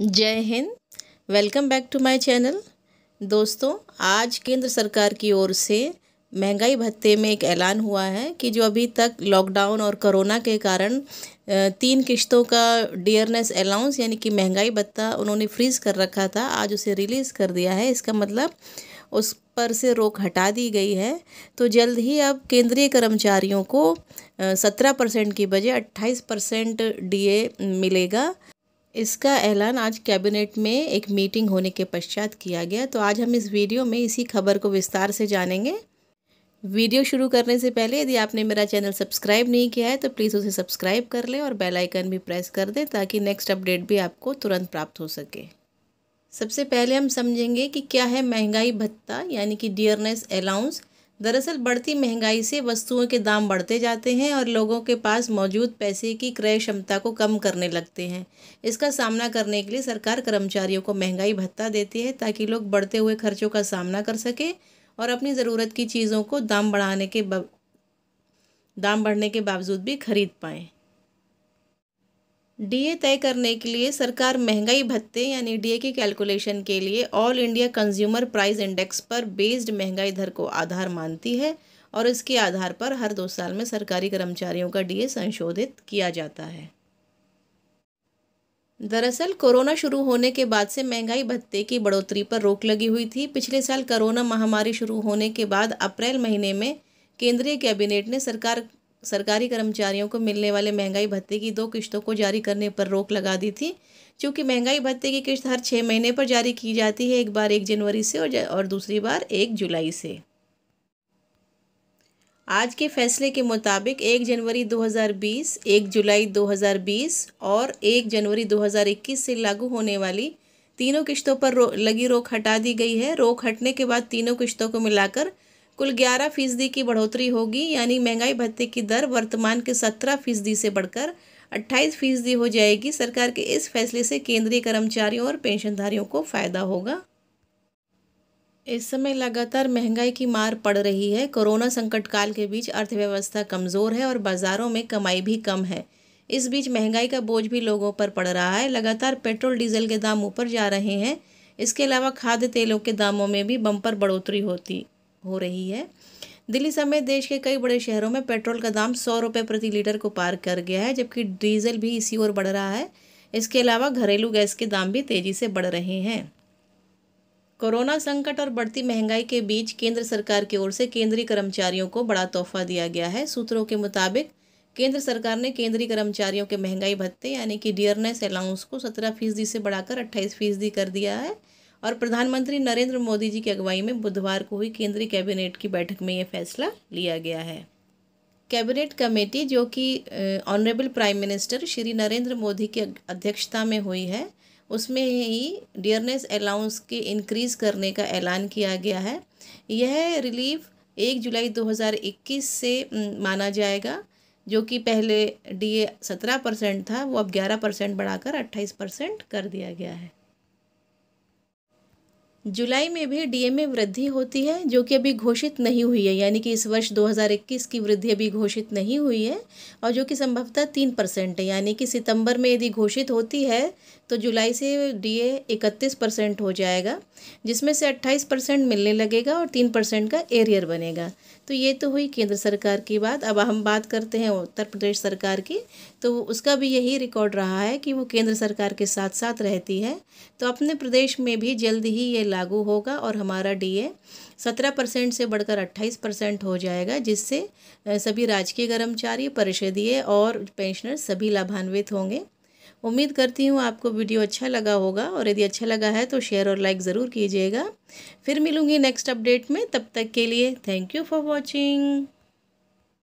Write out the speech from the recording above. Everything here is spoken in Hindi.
जय हिंद welcome back to my channel दोस्तों आज केंद्र सरकार की ओर से महंगाई भत्ते में एक ऐलान हुआ है कि जो अभी तक लॉकडाउन और कोरोना के कारण तीन किश्तों का डियरनेस अलाउंस यानी कि महंगाई भत्ता उन्होंने फ्रीज़ कर रखा था आज उसे रिलीज़ कर दिया है इसका मतलब उस पर से रोक हटा दी गई है तो जल्द ही अब केंद्रीय कर्मचारियों को सत्रह परसेंट की बजाय अट्ठाईस परसेंट डी मिलेगा इसका ऐलान आज कैबिनेट में एक मीटिंग होने के पश्चात किया गया तो आज हम इस वीडियो में इसी खबर को विस्तार से जानेंगे वीडियो शुरू करने से पहले यदि आपने मेरा चैनल सब्सक्राइब नहीं किया है तो प्लीज़ उसे सब्सक्राइब कर लें और बेल आइकन भी प्रेस कर दें ताकि नेक्स्ट अपडेट भी आपको तुरंत प्राप्त हो सके सबसे पहले हम समझेंगे कि क्या है महंगाई भत्ता यानी कि डियरनेस अलाउंस दरअसल बढ़ती महंगाई से वस्तुओं के दाम बढ़ते जाते हैं और लोगों के पास मौजूद पैसे की क्रय क्षमता को कम करने लगते हैं इसका सामना करने के लिए सरकार कर्मचारियों को महंगाई भत्ता देती है ताकि लोग बढ़ते हुए खर्चों का सामना कर सकें और अपनी ज़रूरत की चीज़ों को दाम बढ़ाने के दाम बढ़ने के बावजूद भी खरीद पाएँ डीए तय करने के लिए सरकार महंगाई भत्ते यानी डीए के कैलकुलेशन के लिए all India consumer price index पर बेस्ड महंगाई दर को आधार मानती है और इसके आधार पर हर दो साल में सरकारी कर्मचारियों का डीए संशोधित किया जाता है दरअसल कोरोना शुरू होने के बाद से महंगाई भत्ते की बढ़ोतरी पर रोक लगी हुई थी पिछले साल कोरोना महामारी शुरू होने के बाद अप्रैल महीने में केंद्रीय कैबिनेट ने सरकार सरकारी कर्मचारियों को मिलने वाले महंगाई भत्ते की दो किश्तों को जारी करने पर रोक लगा दी थी चूँकि महंगाई भत्ते की किश्त हर छः महीने पर जारी की जाती है एक बार एक जनवरी से और, और दूसरी बार एक जुलाई से आज के फैसले के मुताबिक एक जनवरी 2020, एक जुलाई 2020 और एक जनवरी 2021 से लागू होने वाली तीनों किश्तों पर रो, लगी रोक हटा दी गई है रोक हटने के बाद तीनों किश्तों को मिलाकर कुल ग्यारह फीसदी की बढ़ोतरी होगी यानी महंगाई भत्ते की दर वर्तमान के सत्रह फीसदी से बढ़कर अट्ठाईस फीसदी हो जाएगी सरकार के इस फैसले से केंद्रीय कर्मचारियों और पेंशनधारियों को फ़ायदा होगा इस समय लगातार महंगाई की मार पड़ रही है कोरोना संकट काल के बीच अर्थव्यवस्था कमज़ोर है और बाज़ारों में कमाई भी कम है इस बीच महंगाई का बोझ भी लोगों पर पड़ रहा है लगातार पेट्रोल डीजल के दाम ऊपर जा रहे हैं इसके अलावा खाद्य तेलों के दामों में भी बम्पर बढ़ोतरी होती हो रही है दिल्ली समेत देश के कई बड़े शहरों में पेट्रोल का दाम सौ रुपये प्रति लीटर को पार कर गया है जबकि डीजल भी इसी ओर बढ़ रहा है इसके अलावा घरेलू गैस के दाम भी तेजी से बढ़ रहे हैं कोरोना संकट और बढ़ती महंगाई के बीच केंद्र सरकार की के ओर से केंद्रीय कर्मचारियों को बड़ा तोहफा दिया गया है सूत्रों के मुताबिक केंद्र सरकार ने केंद्रीय कर्मचारियों के महंगाई भत्ते यानी कि डियरनेस अलाउंस को सत्रह फीसदी से बढ़ाकर अट्ठाईस फीसदी कर दिया है और प्रधानमंत्री नरेंद्र मोदी जी की अगुवाई में बुधवार को हुई केंद्रीय कैबिनेट की बैठक में ये फैसला लिया गया है कैबिनेट कमेटी जो कि honourable prime minister Shri Narendra Modi की अध्यक्षता में हुई है उसमें ही डियरनेस अलाउंस के इंक्रीज़ करने का ऐलान किया गया है यह रिलीफ एक जुलाई 2021 से माना जाएगा जो कि पहले डीए 17 परसेंट था वो अब 11 परसेंट बढ़ाकर 28 परसेंट कर दिया गया है जुलाई में भी डीए में वृद्धि होती है जो कि अभी घोषित नहीं हुई है यानी कि इस वर्ष 2021 की वृद्धि अभी घोषित नहीं हुई है और जो कि संभवतः तीन परसेंट है यानी कि सितंबर में यदि घोषित होती है तो जुलाई से डीए 31 परसेंट हो जाएगा जिसमें से 28 परसेंट मिलने लगेगा और तीन परसेंट का एरियर बनेगा तो ये तो हुई केंद्र सरकार की बात अब हम बात करते हैं उत्तर प्रदेश सरकार की तो उसका भी यही रिकॉर्ड रहा है कि वो केंद्र सरकार के साथ साथ रहती है तो अपने प्रदेश में भी जल्द ही ये लागू होगा और हमारा डीए सत्रह परसेंट से बढ़कर अट्ठाईस परसेंट हो जाएगा जिससे सभी राजकीय कर्मचारी परिषदीय और पेंशनर सभी लाभान्वित होंगे उम्मीद करती हूँ आपको वीडियो अच्छा लगा होगा और यदि अच्छा लगा है तो शेयर और लाइक ज़रूर कीजिएगा फिर मिलूँगी नेक्स्ट अपडेट में तब तक के लिए थैंक यू फॉर वॉचिंग